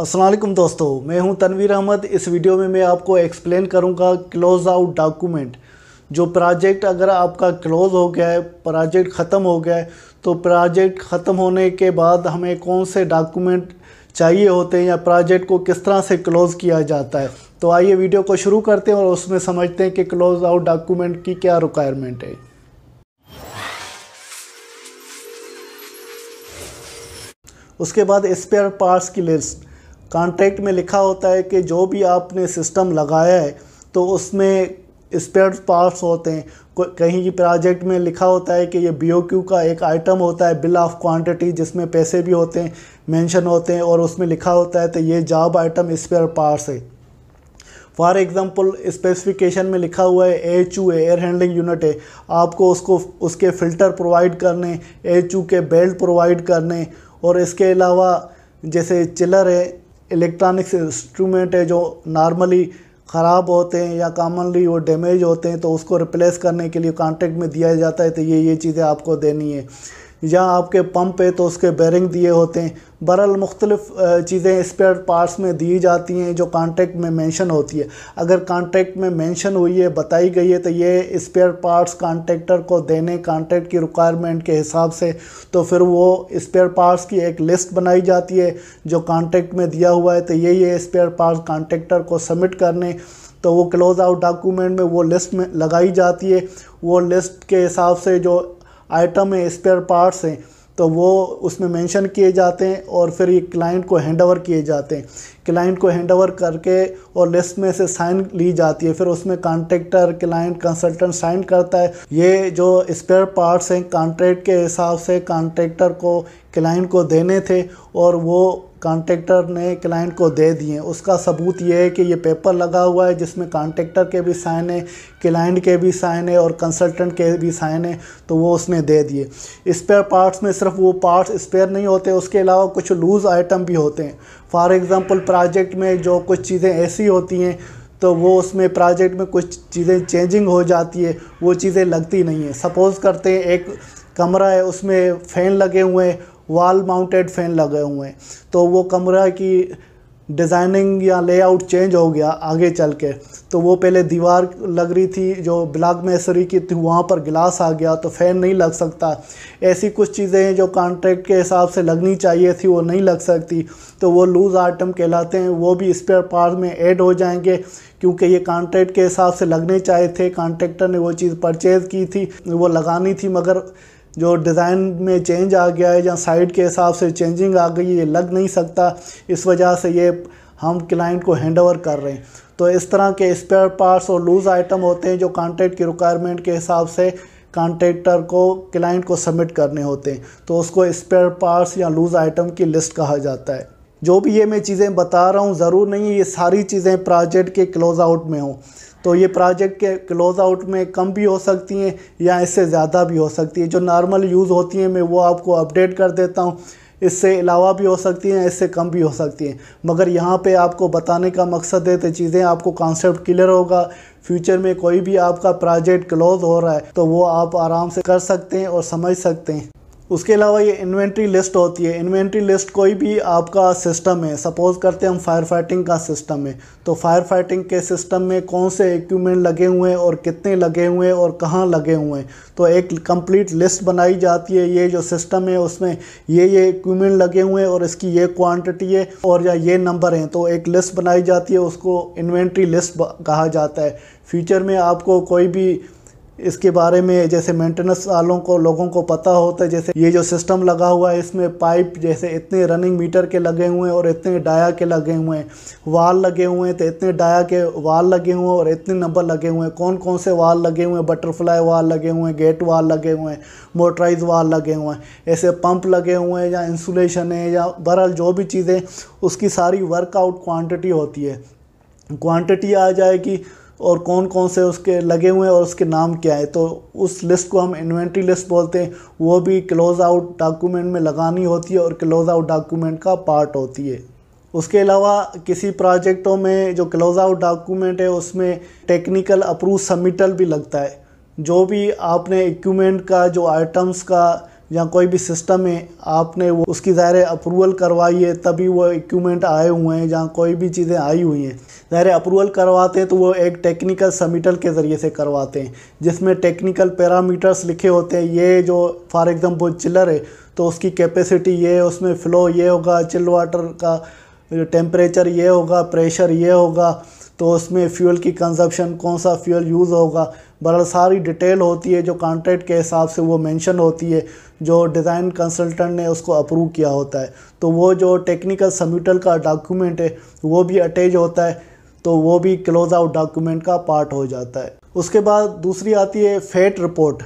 असलम दोस्तों मैं हूं तनवीर अहमद इस वीडियो में मैं आपको एक्सप्लेन करूंगा क्लोज़ आउट डॉक्यूमेंट जो प्रोजेक्ट अगर आपका क्लोज़ हो गया है प्रोजेक्ट ख़त्म हो गया है तो प्रोजेक्ट ख़त्म होने के बाद हमें कौन से डॉक्यूमेंट चाहिए होते हैं या प्रोजेक्ट को किस तरह से क्लोज़ किया जाता है तो आइए वीडियो को शुरू करते हैं और उसमें समझते हैं कि क्लोज़ आउट डॉक्यूमेंट की क्या रिक्वायरमेंट है उसके बाद स्पेयर पार्ट्स की लिस्ट कॉन्ट्रैक्ट में लिखा होता है कि जो भी आपने सिस्टम लगाया है तो उसमें स्पेयर पार्ट्स होते हैं कहीं की प्रोजेक्ट में लिखा होता है कि ये बी का एक आइटम होता है बिल ऑफ क्वांटिटी जिसमें पैसे भी होते हैं मेंशन होते हैं और उसमें लिखा होता है तो ये जॉब आइटम स्पेयर पार्ट्स है फॉर एग्ज़ाम्पल स्पेसिफिकेशन में लिखा हुआ है H U air handling unit है आपको उसको उसके फ़िल्टर प्रोवाइड करने एच यू के बेल्ट प्रोवाइड करने और इसके अलावा जैसे चिलर है इलेक्ट्रॉनिक्स इंस्ट्रूमेंट है जो नॉर्मली ख़राब होते हैं या कॉमनली वो डैमेज होते हैं तो उसको रिप्लेस करने के लिए कॉन्ट्रैक्ट में दिया जाता है तो ये ये चीज़ें आपको देनी है या आपके पंप है तो उसके बैरिंग दिए होते हैं बरल मुख्तलिफ चीज़ें स्पेयर पार्ट्स में दी जाती हैं जो कॉन्ट्रैक्ट में मेंशन होती है अगर कॉन्ट्रैक्ट में मेंशन हुई है बताई गई है तो ये स्पेयर पार्ट्स कॉन्ट्रैक्टर को देने कॉन्ट्रैक्ट की रिक्वायरमेंट के हिसाब से तो फिर वो स्पेयर पार्ट्स की एक लिस्ट बनाई जाती है जो कॉन्ट्रैक्ट में दिया हुआ है तो ये ये स्पेयर पार्ट कॉन्ट्रैक्टर को सबमिट करने तो वो क्लोज आउट डॉक्यूमेंट में वो लिस्ट में लगाई जाती है वो लिस्ट के हिसाब से जो आइटम है स्पेयर पार्ट्स हैं तो वो उसमें मेंशन किए जाते हैं और फिर ये क्लाइंट को हैंड ओवर किए जाते हैं क्लाइंट को हैंड ओवर करके और लिस्ट में से साइन ली जाती है फिर उसमें कॉन्ट्रेक्टर क्लाइंट कंसल्टेंट साइन करता है ये जो स्पेयर पार्ट्स हैं कॉन्ट्रैक्ट के हिसाब से कॉन्ट्रैक्टर को क्लाइंट को देने थे और वो कॉन्ट्रेक्टर ने क्लाइंट को दे दिए उसका सबूत ये है कि ये पेपर लगा हुआ है जिसमें कॉन्ट्रेक्टर के भी साइन है क्लाइंट के भी साइन है और कंसल्टेंट के भी साइन है तो वो उसने दे दिए स्पेयर पार्ट्स में सिर्फ वो पार्ट्स स्पेयर नहीं होते उसके अलावा कुछ लूज़ आइटम भी होते हैं फॉर एग्ज़ाम्पल प्रोजेक्ट में जो कुछ चीज़ें ऐसी होती हैं तो वो उसमें प्रोजेक्ट में कुछ चीज़ें चेंजिंग हो जाती है वो चीज़ें लगती नहीं है सपोज़ करते हैं एक कमरा है उसमें फ़ैन लगे हुए हैं वॉल माउंटेड फ़ैन लगे हुए हैं तो वो कमरा की डिज़ाइनिंग या लेआउट चेंज हो गया आगे चल के तो वो पहले दीवार लग रही थी जो ब्लॉक मेसरी की थी वहाँ पर गिलास आ गया तो फ़ैन नहीं लग सकता ऐसी कुछ चीज़ें हैं जो कॉन्ट्रैक्ट के हिसाब से लगनी चाहिए थी वो नहीं लग सकती तो वो लूज़ आइटम कहलाते हैं वो भी स्पेयर पार्ट में ऐड हो जाएंगे क्योंकि ये कॉन्ट्रैक्ट के हिसाब से लगने चाहिए थे कॉन्ट्रैक्टर ने वो चीज़ परचेज़ की थी वो लगानी थी मगर जो डिज़ाइन में चेंज आ गया है या साइड के हिसाब से चेंजिंग आ गई ये लग नहीं सकता इस वजह से ये हम क्लाइंट को हैंड ओवर कर रहे हैं तो इस तरह के स्पेयर पार्ट्स और लूज़ आइटम होते हैं जो कॉन्ट्रैक्ट की रिक्वायरमेंट के हिसाब से कॉन्ट्रेक्टर को क्लाइंट को सबमिट करने होते हैं तो उसको स्पेयर पार्ट्स या लूज़ आइटम की लिस्ट कहा जाता है जो भी ये मैं चीज़ें बता रहा हूँ ज़रूर नहीं ये सारी चीज़ें प्रोजेक्ट के क्लोज़ आउट में हों तो ये प्रोजेक्ट के क्लोज़ आउट में कम भी हो सकती हैं या इससे ज़्यादा भी हो सकती है जो नॉर्मल यूज़ होती हैं मैं वो आपको अपडेट कर देता हूँ इससे अलावा भी हो सकती हैं इससे कम भी हो सकती हैं मगर यहाँ पे आपको बताने का मकसद है तो चीज़ें आपको कॉन्सेप्ट क्लियर होगा फ्यूचर में कोई भी आपका प्रोजेक्ट क्लोज हो रहा है तो वो आप आराम से कर सकते हैं और समझ सकते हैं उसके अलावा ये इन्वेंट्री लिस्ट होती है इन्वेंट्री लिस्ट कोई भी आपका सिस्टम है सपोज करते हैं हम फायर फाइटिंग का सिस्टम है तो फायर फाइटिंग के सिस्टम में कौन से इक्विपमेंट लगे हुए हैं और कितने लगे हुए हैं और कहाँ लगे हुए हैं तो एक कंप्लीट लिस्ट बनाई जाती है ये जो सिस्टम है उसमें ये ये इक्विपमेंट लगे हुए हैं और इसकी ये क्वान्टिटी है और या ये नंबर हैं तो एक लिस्ट बनाई जाती है उसको इन्वेंट्री लिस्ट कहा जाता है फ्यूचर में आपको कोई भी इसके बारे में जैसे मेंटेनेंस वालों को लोगों को पता होता है जैसे ये जो सिस्टम लगा हुआ है इसमें पाइप जैसे इतने रनिंग मीटर के लगे हुए हैं और इतने डाया के लगे हुए हैं वाल लगे हुए हैं तो इतने डाया के वाल लगे हुए हैं और इतने नंबर लगे हुए हैं कौन कौन से वाल लगे हुए हैं बटरफ्लाई वाल लगे हुए हैं गेट वाल लगे हुए हैं मोटराइज वाल लगे हुए हैं ऐसे पंप लगे हुए हैं या इंसुलेशन है या बहरहाल जो भी चीज़ें उसकी सारी वर्कआउट क्वान्टिटी होती है क्वान्टिटी आ जाएगी और कौन कौन से उसके लगे हुए हैं और उसके नाम क्या है तो उस लिस्ट को हम इन्वेंट्री लिस्ट बोलते हैं वो भी क्लोज आउट डॉक्यूमेंट में लगानी होती है और क्लोज आउट डॉक्यूमेंट का पार्ट होती है उसके अलावा किसी प्रोजेक्टों में जो क्लोज आउट डॉक्यूमेंट है उसमें टेक्निकल अप्रूव सबमिटल भी लगता है जो भी आपने इक्वमेंट का जो आइटम्स का या कोई भी सिस्टम है आपने वो उसकी ज़ाहिर अप्रूवल करवाई है तभी वो इक्वमेंट आए हुए हैं या कोई भी चीज़ें आई हुई हैं ज़ाहिर अप्रूवल करवाते हैं तो वो एक टेक्निकल समिटल के ज़रिए से करवाते हैं जिसमें टेक्निकल पैरामीटर्स लिखे होते हैं ये जो फॉर एग्ज़ाम्पल चिलर है तो उसकी कैपेसिटी ये है उसमें फ़्लो ये होगा चिल वाटर का टेम्परेचर ये होगा प्रेशर ये होगा तो उसमें फ्यूल की कंजप्शन कौन सा फ्यूल यूज़ होगा बरल सारी डिटेल होती है जो कॉन्ट्रैक्ट के हिसाब से वो मेंशन होती है जो डिज़ाइन कंसल्टेंट ने उसको अप्रूव किया होता है तो वो जो टेक्निकल सबमिटल का डॉक्यूमेंट है वो भी अटैच होता है तो वो भी क्लोज आउट डॉक्यूमेंट का पार्ट हो जाता है उसके बाद दूसरी आती है फेट रिपोर्ट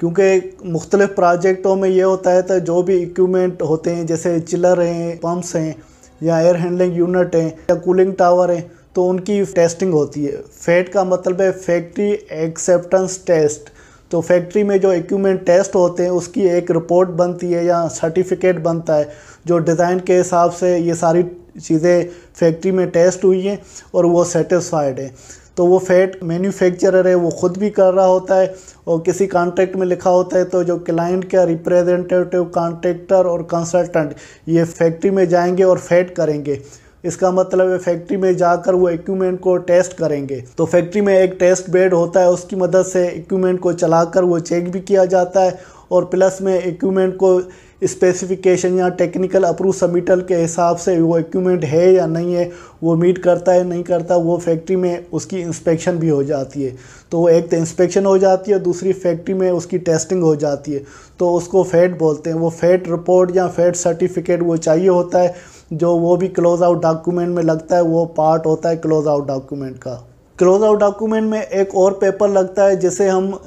क्योंकि मुख्तलिफ़ प्रोजेक्टों में ये होता है तो जो भी इक्वमेंट होते हैं जैसे चिलर हैं पम्प्स हैं या एयर हैंडलिंग यूनिट हैं या कूलिंग टावर हैं तो उनकी टेस्टिंग होती है फैट का मतलब है फैक्ट्री एक्सेप्टेंस टेस्ट तो फैक्ट्री में जो इक्विपमेंट टेस्ट होते हैं उसकी एक रिपोर्ट बनती है या सर्टिफिकेट बनता है जो डिज़ाइन के हिसाब से ये सारी चीज़ें फैक्ट्री में टेस्ट हुई हैं और वो सेटिस्फाइड है तो वो फैट मैन्युफैक्चरर है वो खुद भी कर रहा होता है और किसी कॉन्ट्रैक्ट में लिखा होता है तो जो क्लाइंट का रिप्रेजेंटेटिव कॉन्ट्रैक्टर और कंसल्टेंट ये फैक्ट्री में जाएंगे और फैट करेंगे इसका मतलब है फैक्ट्री में जाकर वो इक्विपमेंट को टेस्ट करेंगे तो फैक्ट्री में एक टेस्ट बेड होता है उसकी मदद से इक्विपमेंट को चलाकर वो चेक भी किया जाता है और प्लस में इक्विपमेंट को स्पेसिफिकेशन या टेक्निकल अप्रूव सबमिटल के हिसाब से वो इक्विपमेंट है या नहीं है वो मीट करता है नहीं करता वो फैक्ट्री में उसकी इंस्पेक्शन भी हो जाती है तो एक तो इंस्पेक्शन हो जाती है दूसरी फैक्ट्री में उसकी टेस्टिंग हो जाती है तो उसको फैट बोलते हैं वो फैट रिपोर्ट या फैट सर्टिफिकेट वो चाहिए होता है जो वो भी क्लोज आउट डॉक्यूमेंट में लगता है वो पार्ट होता है क्लोज आउट डॉक्यूमेंट का क्लोज आउट डॉक्यूमेंट में एक और पेपर लगता है जिसे हम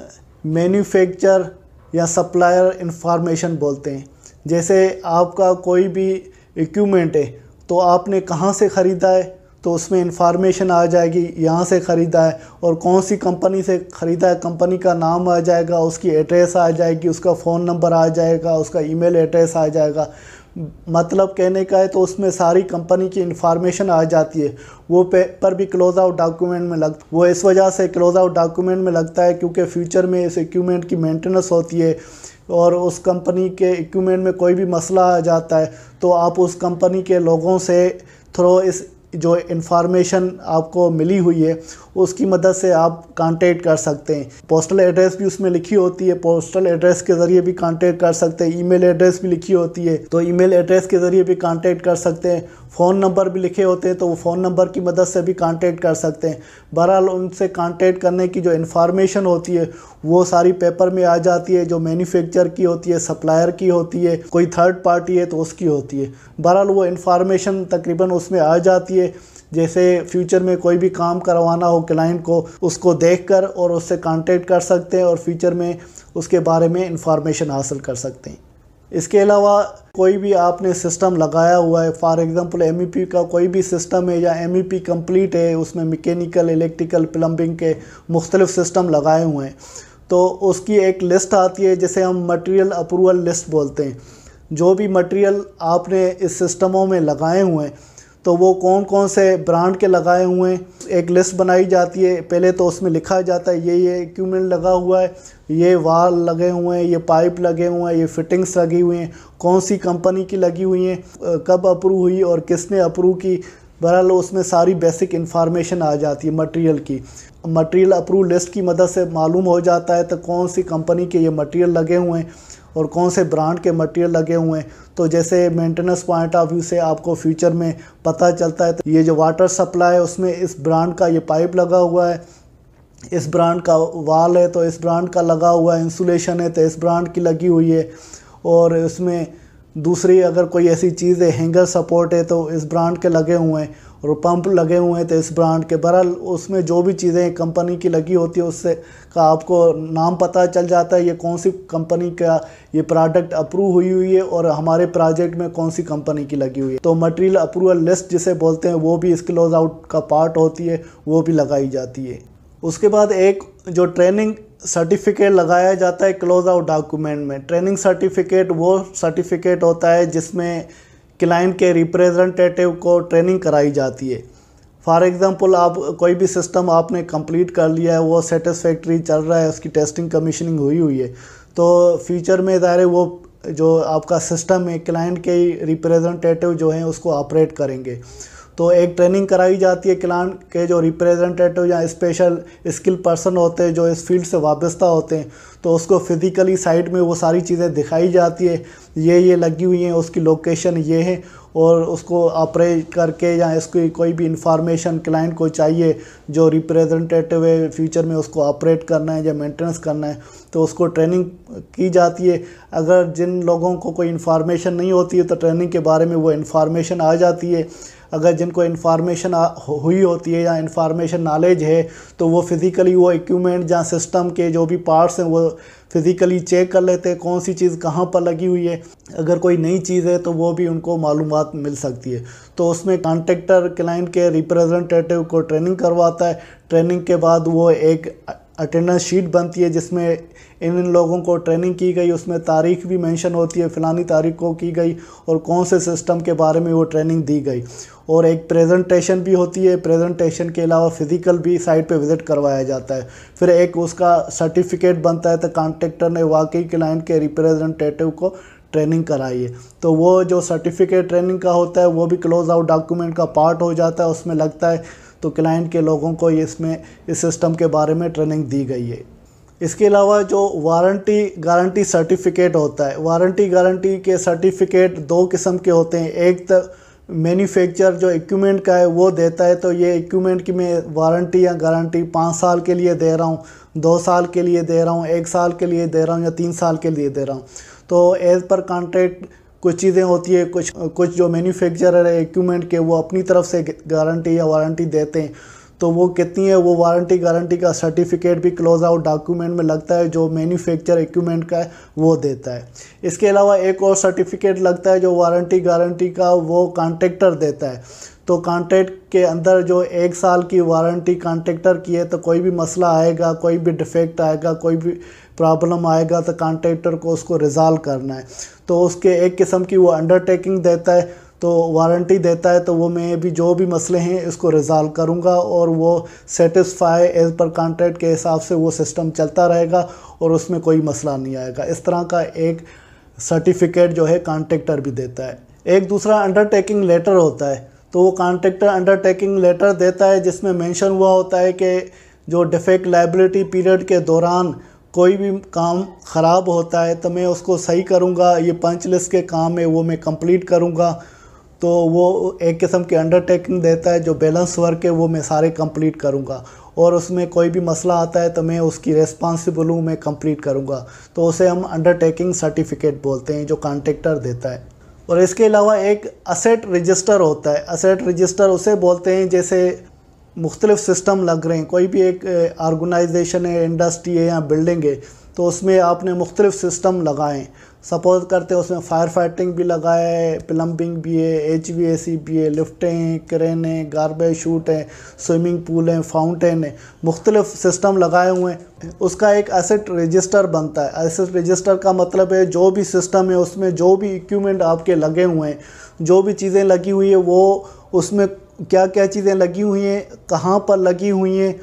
मैन्युफैक्चर या सप्लायर इंफॉर्मेशन बोलते हैं जैसे आपका कोई भी इक्विपमेंट है तो आपने कहाँ से ख़रीदा है तो उसमें इंफॉर्मेशन आ जाएगी यहाँ से ख़रीदा है और कौन सी कंपनी से ख़रीदा है कंपनी का नाम आ जाएगा उसकी एड्रेस आ जाएगी उसका फ़ोन नंबर आ जाएगा उसका ईमेल एड्रेस आ जाएगा मतलब कहने का है तो उसमें सारी कंपनी की इंफॉर्मेशन आ जाती है वो पेपर भी क्लोज आउट डॉक्यूमेंट में लग वो इस वजह से क्लोज आउट डॉक्यूमेंट में लगता है क्योंकि फ्यूचर में इस इक्वमेंट की मेंटेनेंस होती है और उस कंपनी के इक्वमेंट में कोई भी मसला आ जाता है तो आप उस कंपनी के लोगों से थ्रो इस जो इंफॉर्मेशन आपको मिली हुई है उसकी मदद से आप कांटेक्ट कर सकते हैं पोस्टल एड्रेस भी उसमें लिखी होती है पोस्टल एड्रेस के ज़रिए भी कांटेक्ट कर सकते हैं ईमेल एड्रेस भी लिखी होती है तो ईमेल एड्रेस के ज़रिए भी कांटेक्ट कर सकते हैं फ़ोन नंबर भी लिखे होते हैं तो वो फ़ोन नंबर की मदद से भी कांटेक्ट कर सकते हैं बहरहाल उनसे कांटेक्ट करने की जो इन्फॉर्मेशन होती है वो सारी पेपर में आ जाती है जो मैन्युफैक्चर की होती है सप्लायर की होती है कोई थर्ड पार्टी है तो उसकी होती है बहरहाल वो इन्फॉर्मेशन तकरीबन उसमें आ जाती है जैसे फ्यूचर में कोई भी काम करवाना हो क्लाइंट को उसको देख कर और उससे कॉन्टेक्ट कर सकते हैं और फ्यूचर में उसके बारे में इंफॉर्मेशन हासिल कर सकते हैं इसके अलावा कोई भी आपने सिस्टम लगाया हुआ है फॉर एग्ज़ाम्पल एम का कोई भी सिस्टम है या एम कंप्लीट e है उसमें मैकेनिकल इलेक्ट्रिकल प्लम्बिंग के मुख्तलिफ सिस्टम लगाए हुए हैं तो उसकी एक लिस्ट आती है जिसे हम मटेरियल अप्रूवल लिस्ट बोलते हैं जो भी मटेरियल आपने इस सिस्टमों में लगाए हुए हैं तो वो कौन कौन से ब्रांड के लगाए हुए हैं एक लिस्ट बनाई जाती है पहले तो उसमें लिखा जाता है ये ये इक्वमेंट लगा हुआ है ये वाल लगे हुए हैं ये पाइप लगे हुए हैं ये फिटिंग्स लगी हुई हैं कौन सी कंपनी की लगी हुई हैं कब अप्रूव हुई और किसने अप्रूव की बहरहाल उसमें सारी बेसिक इन्फॉर्मेशन आ जाती है मटेरियल की मटेरियल अप्रूव लिस्ट की मदद से मालूम हो जाता है तो कौन सी कंपनी के ये मटेरियल लगे हुए हैं और कौन से ब्रांड के मटेरियल लगे हुए हैं तो जैसे मेंटेनेंस पॉइंट ऑफ व्यू से आपको फ्यूचर में पता चलता है तो ये जो वाटर सप्लाई है उसमें इस ब्रांड का ये पाइप लगा हुआ है इस ब्रांड का वाल है तो इस ब्रांड का लगा हुआ है इंसुलेशन है तो इस ब्रांड की लगी हुई है और उसमें दूसरी अगर कोई ऐसी चीज़ है हैंगर सपोर्ट है तो इस ब्रांड के लगे हुए हैं और पंप लगे हुए हैं तो इस ब्रांड के बहरहाल उसमें जो भी चीज़ें कंपनी की लगी होती है उससे का आपको नाम पता चल जाता है ये कौन सी कंपनी का ये प्रोडक्ट अप्रूव हुई हुई है और हमारे प्रोजेक्ट में कौन सी कंपनी की लगी हुई है तो मटेरियल अप्रूवल लिस्ट जिसे बोलते हैं वो भी इस क्लोज आउट का पार्ट होती है वो भी लगाई जाती है उसके बाद एक जो ट्रेनिंग सर्टिफिकेट लगाया जाता है क्लोज आउट डॉक्यूमेंट में ट्रेनिंग सर्टिफिकेट वो सर्टिफिकेट होता है जिसमें क्लाइंट के रिप्रेजेंटेटिव को ट्रेनिंग कराई जाती है फॉर एग्जांपल आप कोई भी सिस्टम आपने कंप्लीट कर लिया है वो सेटिस्फैक्ट्री चल रहा है उसकी टेस्टिंग कमीशनिंग हुई हुई है तो फ्यूचर में ज़ाहिर वो जो आपका सिस्टम है क्लाइंट के रिप्रेजेंटेटिव जो हैं उसको ऑपरेट करेंगे तो एक ट्रेनिंग कराई जाती है क्लान के जो रिप्रेजेंटेटिव या स्पेशल स्किल पर्सन होते हैं जो इस फील्ड से वाबस्ता होते हैं तो उसको फिज़िकली साइट में वो सारी चीज़ें दिखाई जाती है ये ये लगी हुई हैं उसकी लोकेशन ये है और उसको ऑपरेट करके या इसकी कोई भी इंफॉर्मेशन क्लाइंट को चाहिए जो रिप्रेजेंटेटिव है फ्यूचर में उसको ऑपरेट करना है या मेंटेनेंस करना है तो उसको ट्रेनिंग की जाती है अगर जिन लोगों को कोई इंफॉर्मेशन नहीं होती है तो ट्रेनिंग के बारे में वो इंफॉर्मेशन आ जाती है अगर जिनको इन्फॉर्मेशन हुई होती है या इन्फॉर्मेशन नॉलेज है तो वो फिज़िकली वो इक्वमेंट या सिस्टम के जो भी पार्ट्स हैं वो फिज़िकली चेक कर लेते हैं कौन सी चीज़ कहाँ पर लगी हुई है अगर कोई नई चीज़ है तो वो भी उनको मालूम मिल सकती है तो उसमें कॉन्ट्रेक्टर क्लाइंट के रिप्रेजेंटेटिव को ट्रेनिंग करवाता है ट्रेनिंग के बाद वो एक अटेंडेंस शीट बनती है जिसमें इन इन लोगों को ट्रेनिंग की गई उसमें तारीख भी मेंशन होती है फ़लानी तारीख को की गई और कौन से सिस्टम के बारे में वो ट्रेनिंग दी गई और एक प्रेजेंटेशन भी होती है प्रेजेंटेशन के अलावा फिज़िकल भी साइट पे विज़िट करवाया जाता है फिर एक उसका सर्टिफिकेट बनता है तो कॉन्ट्रेक्टर ने वाकई क्लाइंट के रिप्रेजेंटेटिव को ट्रेनिंग कराई है तो वो जो सर्टिफिकेट ट्रेनिंग का होता है वो भी क्लोज आउट डॉक्यूमेंट का पार्ट हो जाता है उसमें लगता है तो क्लाइंट के लोगों को इसमें इस सिस्टम के बारे में ट्रेनिंग दी गई है इसके अलावा जो वारंटी गारंटी सर्टिफिकेट होता है वारंटी गारंटी के सर्टिफिकेट दो किस्म के होते हैं एक तो मैन्युफैक्चर जो इक्विपमेंट का है वो देता है तो ये इक्विपमेंट की मैं वारंटी या गारंटी पाँच साल के लिए दे रहा हूँ दो साल के लिए दे रहा हूँ एक साल के लिए दे रहा हूँ या तीन साल के लिए दे रहा हूँ तो एज़ पर कॉन्ट्रैक्ट कुछ चीज़ें होती है कुछ कुछ जो मैन्युफैक्चरर है इक्विपमेंट के वो अपनी तरफ से गारंटी या वारंटी देते हैं तो वो कितनी है वो वारंटी गारंटी का सर्टिफिकेट भी क्लोज आउट डॉक्यूमेंट में लगता है जो मैन्युफैक्चर इक्विपमेंट का है वो देता है इसके अलावा एक और सर्टिफिकेट लगता है जो वारंटी गारंटी का वो कॉन्ट्रेक्टर देता है तो कॉन्ट्रैक्ट के अंदर जो एक साल की वारंटी कॉन्ट्रैक्टर की है तो कोई भी मसला आएगा कोई भी डिफेक्ट आएगा कोई भी प्रॉब्लम आएगा तो कॉन्ट्रैक्टर को उसको रिजॉल्व करना है तो उसके एक किस्म की वो अंडरटेकिंग देता है तो वारंटी देता है तो वो मैं भी जो भी मसले हैं इसको रिजॉल्व करूँगा और वो सेटिस्फाई एज पर कॉन्ट्रैक्ट के हिसाब से वो सिस्टम चलता रहेगा और उसमें कोई मसला नहीं आएगा इस तरह का एक सर्टिफिकेट जो है कॉन्ट्रैक्टर भी देता है एक दूसरा अंडरटेकिंग लेटर होता है तो वो कॉन्ट्रेक्टर अंडरटेकिंग लेटर देता है जिसमें मेंशन हुआ होता है कि जो डिफेक्ट लाइबिलिटी पीरियड के दौरान कोई भी काम ख़राब होता है तो मैं उसको सही करूँगा ये पंच लिस्ट के काम है वो मैं कंप्लीट करूँगा तो वो एक किस्म के अंडरटेकिंग देता है जो बैलेंस वर्क है वो मैं सारे कंप्लीट करूँगा और उसमें कोई भी मसला आता है तो मैं उसकी रेस्पॉन्सिबल हूँ मैं कंप्लीट करूँगा तो उसे हम अंडरटेकिंग सर्टिफिकेट बोलते हैं जो कॉन्ट्रेक्टर देता है और इसके अलावा एक असेट रजिस्टर होता है असेट रजिस्टर उसे बोलते हैं जैसे मुख्तलिफ सिस्टम लग रहे हैं कोई भी एक ऑर्गेनाइजेशन है इंडस्ट्री है या बिल्डिंग है तो उसमें आपने मुख्तलिफ सिस्टम लगाएं सपोज करते उसमें फायर फाइटिंग भी लगाए है प्लम्बिंग भी है एच वी ए सी भी है लिफ्टें हैं क्रेन है गारबेज शूट हैं स्विमिंग पूल हैं फाउंटेन है मुख्तलिफ सिस्टम लगाए हुए हैं उसका एक एसेट रजिस्टर बनता है एसेट रजिस्टर का मतलब है जो भी सिस्टम है उसमें जो भी इक्विपमेंट आपके लगे हुए हैं जो भी चीज़ें लगी हुई है वो उसमें क्या क्या चीज़ें लगी हुई हैं कहाँ पर लगी हुई हैं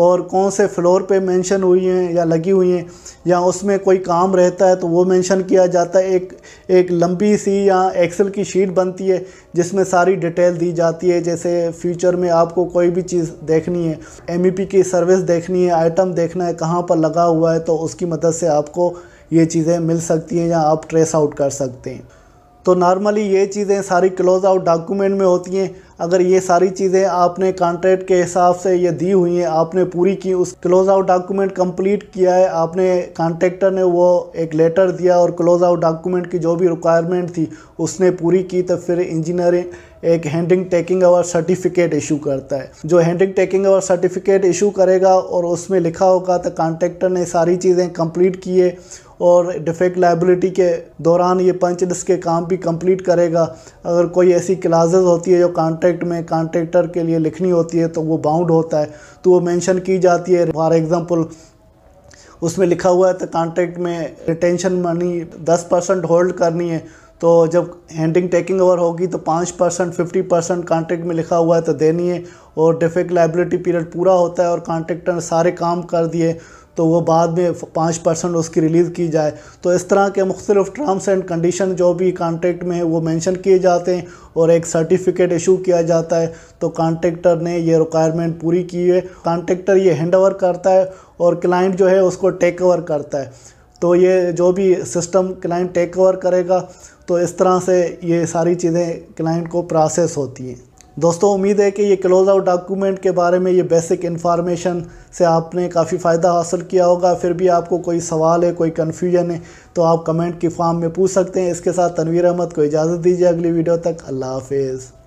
और कौन से फ्लोर पे मेंशन हुई हैं या लगी हुई हैं या उसमें कोई काम रहता है तो वो मेंशन किया जाता है एक एक लंबी सी या एक्सेल की शीट बनती है जिसमें सारी डिटेल दी जाती है जैसे फ्यूचर में आपको कोई भी चीज़ देखनी है एम e की सर्विस देखनी है आइटम देखना है कहाँ पर लगा हुआ है तो उसकी मदद से आपको ये चीज़ें मिल सकती हैं या आप ट्रेस आउट कर सकते हैं तो नॉर्मली ये चीज़ें सारी क्लोज आउट डॉक्यूमेंट में होती हैं अगर ये सारी चीज़ें आपने कॉन्ट्रैक्ट के हिसाब से ये दी हुई हैं आपने पूरी की उस क्लोज आउट डॉक्यूमेंट कंप्लीट किया है आपने कॉन्ट्रैक्टर ने वो एक लेटर दिया और क्लोज आउट डॉक्यूमेंट की जो भी रिक्वायरमेंट थी उसने पूरी की तो फिर इंजीनियरिंग एक handing taking over certificate issue करता है जो handing taking over certificate issue करेगा और उसमें लिखा होगा तो कॉन्ट्रेक्टर ने सारी चीज़ें कंप्लीट किए और डिफेक्ट लाइबिलिटी के दौरान ये पंच डिस्क के काम भी कंप्लीट करेगा अगर कोई ऐसी क्लाजेज होती है जो कॉन्ट्रैक्ट में कॉन्ट्रेक्टर के लिए लिखनी होती है तो वो बाउंड होता है तो वो मेंशन की जाती है फॉर एग्जांपल उसमें लिखा हुआ है तो कॉन्ट्रैक्ट में रिटेंशन मनी दस परसेंट होल्ड करनी है तो जब हैंडिंग टेकिंग ओवर होगी तो पाँच परसेंट फिफ्टी परसेंट कॉन्ट्रैक्ट में लिखा हुआ है तो देनी है और डिफेक्ट लाइबिलिटी पीरियड पूरा होता है और कॉन्ट्रैक्टर ने सारे काम कर दिए तो वो बाद में पाँच परसेंट उसकी रिलीज़ की जाए तो इस तरह के मुख्तलिफ टर्म्स एंड कंडीशन जो भी कॉन्ट्रैक्ट में है वो मेंशन किए जाते हैं और एक सर्टिफिकेट इशू किया जाता है तो कॉन्ट्रैक्टर ने ये रिक्वायरमेंट पूरी की है कॉन्ट्रैक्टर ये हैंड ओवर करता है और क्लाइंट जो है उसको टेक ओवर करता है तो ये जो भी सिस्टम क्लाइंट टेक ओवर करेगा तो इस तरह से ये सारी चीज़ें क्लाइंट को प्रोसेस होती हैं दोस्तों उम्मीद है कि ये क्लोज़ आउट डॉक्यूमेंट के बारे में ये बेसिक इन्फॉर्मेशन से आपने काफ़ी फ़ायदा हासिल किया होगा फिर भी आपको कोई सवाल है कोई कन्फ्यूजन है तो आप कमेंट की फॉर्म में पूछ सकते हैं इसके साथ तनवीर अहमद को इजाज़त दीजिए अगली वीडियो तक अल्लाह हाफिज़